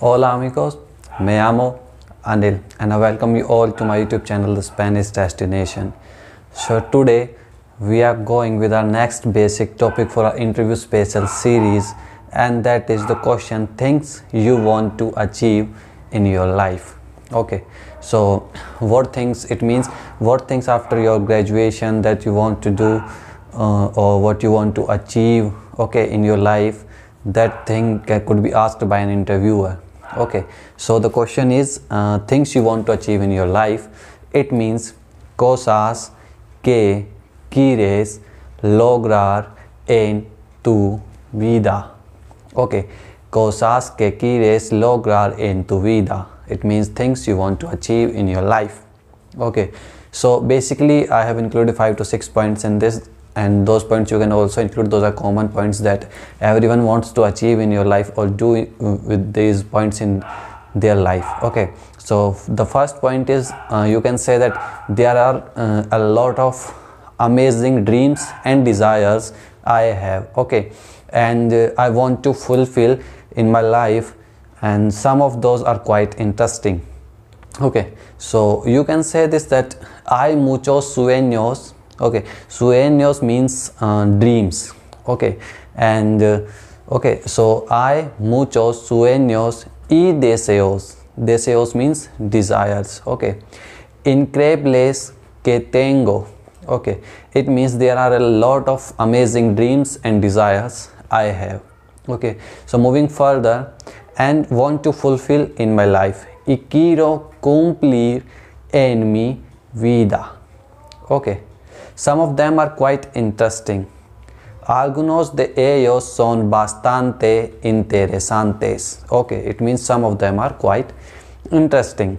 Hola amigos, me llamo Anil and I welcome you all to my YouTube channel The Spanish Destination. So today we are going with our next basic topic for our interview special series and that is the question things you want to achieve in your life. Okay, so what things it means, what things after your graduation that you want to do uh, or what you want to achieve okay in your life that thing could be asked by an interviewer Okay, so the question is uh, things you want to achieve in your life. It means cosas que quieres lograr en tu vida. Okay, cosas que quieres lograr en tu vida. It means things you want to achieve in your life. Okay, so basically I have included five to six points in this and those points you can also include those are common points that everyone wants to achieve in your life or do with these points in their life okay so the first point is uh, you can say that there are uh, a lot of amazing dreams and desires i have okay and uh, i want to fulfill in my life and some of those are quite interesting okay so you can say this that hay muchos sueños okay sueños means uh, dreams okay and uh, okay so i muchos sueños y deseos deseos means desires okay increíbles que tengo okay it means there are a lot of amazing dreams and desires i have okay so moving further and want to fulfill in my life y quiero cumplir en mi vida okay some of them are quite interesting. Algunos de ellos son bastante interesantes. Okay, it means some of them are quite interesting.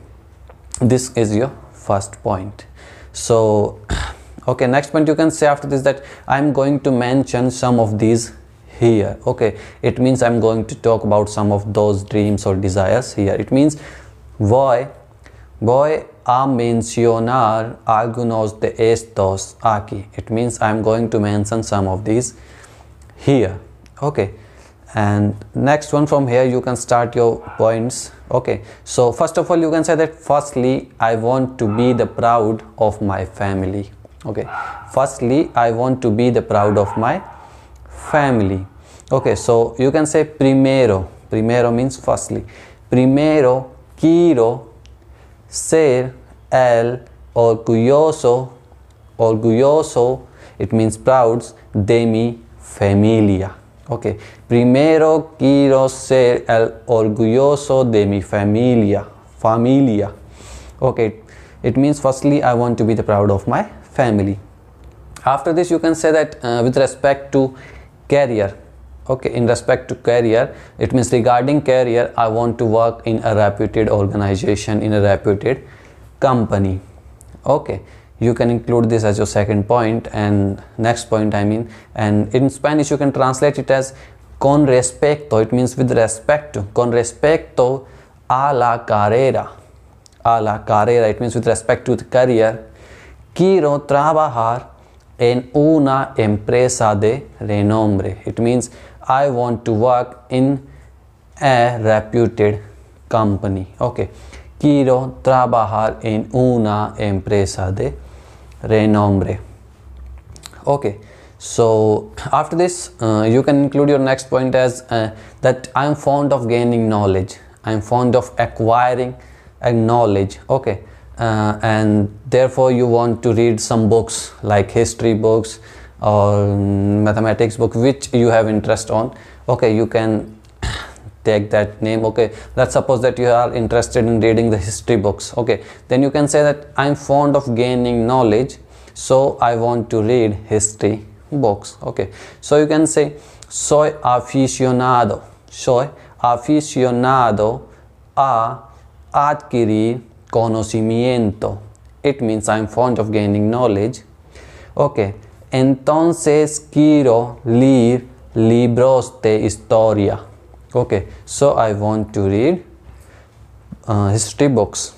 This is your first point. So, okay, next point you can say after this that I'm going to mention some of these here. Okay, it means I'm going to talk about some of those dreams or desires here. It means boy, boy a mencionar algunos de estos aquí. It means I'm going to mention some of these here. Okay. And next one from here, you can start your points. Okay. So first of all, you can say that firstly, I want to be the proud of my family. Okay. Firstly, I want to be the proud of my family. Okay. So you can say primero. Primero means firstly. Primero quiero ser el, orgulloso, orgulloso, it means proud, de mi familia. Ok, primero quiero ser el orgulloso de mi familia. Familia. Okay, it means firstly, I want to be the proud of my family. After this, you can say that uh, with respect to career. Okay, in respect to career, it means regarding career, I want to work in a reputed organization, in a reputed company okay you can include this as your second point and next point i mean and in spanish you can translate it as con respecto it means with respect to con respecto a la carrera a la carrera it means with respect to the career quiero trabajar en una empresa de renombre it means i want to work in a reputed company okay quiero trabajar en una empresa de renombre. Okay, so after this, uh, you can include your next point as uh, that I'm fond of gaining knowledge. I'm fond of acquiring knowledge. Okay, uh, and therefore you want to read some books like history books or mathematics book which you have interest on. Okay, you can take that name okay let's suppose that you are interested in reading the history books okay then you can say that i'm fond of gaining knowledge so i want to read history books okay so you can say soy aficionado soy aficionado a adquirir conocimiento it means i'm fond of gaining knowledge okay entonces quiero leer libros de historia okay so I want to read uh, history books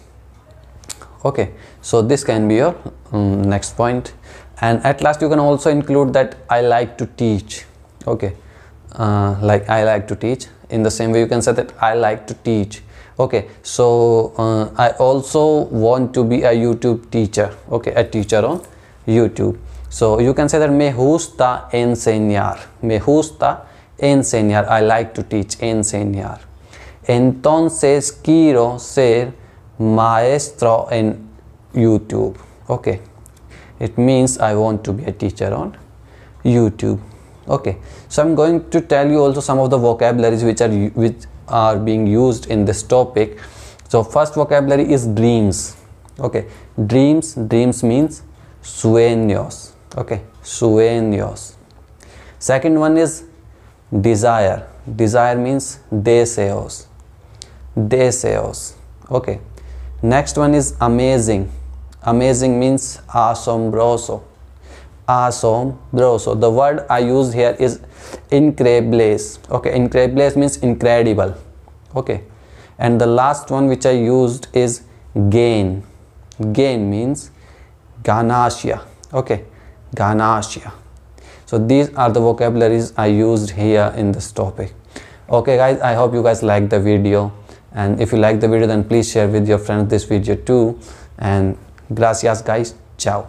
okay so this can be your um, next point and at last you can also include that I like to teach okay uh, like I like to teach in the same way you can say that I like to teach okay so uh, I also want to be a YouTube teacher okay a teacher on YouTube so you can say that me gusta enseñar me gusta enseñar. I like to teach, enseñar. Entonces quiero ser maestro en YouTube. Okay. It means I want to be a teacher on YouTube. Okay. So I'm going to tell you also some of the vocabularies which are which are being used in this topic. So first vocabulary is dreams. Okay. Dreams, dreams means sueños. Okay. Sueños. Second one is desire desire means deseos deseos okay next one is amazing amazing means asombroso asombroso the word i used here is incredibles okay incredibles means incredible okay and the last one which i used is gain gain means ganasya okay ganasya so these are the vocabularies i used here in this topic okay guys i hope you guys like the video and if you like the video then please share with your friends this video too and gracias guys ciao